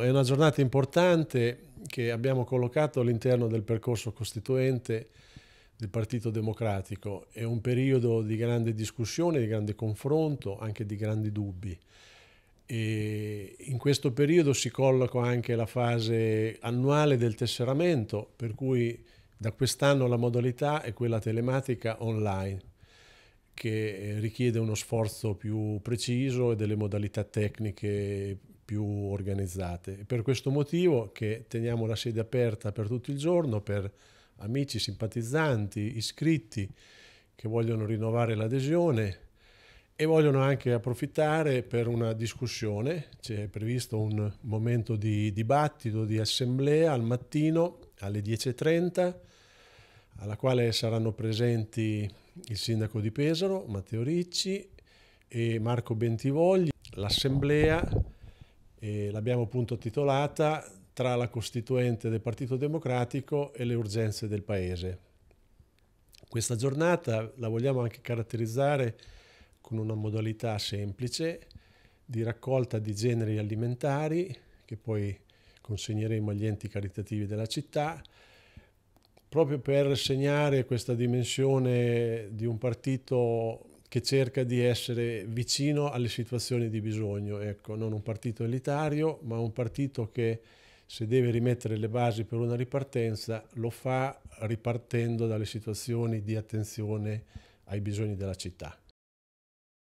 È una giornata importante che abbiamo collocato all'interno del percorso costituente del Partito Democratico. È un periodo di grande discussione, di grande confronto, anche di grandi dubbi. E in questo periodo si colloca anche la fase annuale del tesseramento, per cui da quest'anno la modalità è quella telematica online, che richiede uno sforzo più preciso e delle modalità tecniche più organizzate. È per questo motivo che teniamo la sede aperta per tutto il giorno per amici, simpatizzanti, iscritti che vogliono rinnovare l'adesione e vogliono anche approfittare per una discussione. C'è previsto un momento di dibattito, di assemblea al mattino alle 10.30 alla quale saranno presenti il sindaco di Pesaro, Matteo Ricci e Marco Bentivogli, l'assemblea e l'abbiamo appunto titolata tra la Costituente del Partito Democratico e le urgenze del Paese. Questa giornata la vogliamo anche caratterizzare con una modalità semplice di raccolta di generi alimentari che poi consegneremo agli enti caritativi della città, proprio per segnare questa dimensione di un partito che cerca di essere vicino alle situazioni di bisogno, ecco, non un partito elitario, ma un partito che se deve rimettere le basi per una ripartenza lo fa ripartendo dalle situazioni di attenzione ai bisogni della città.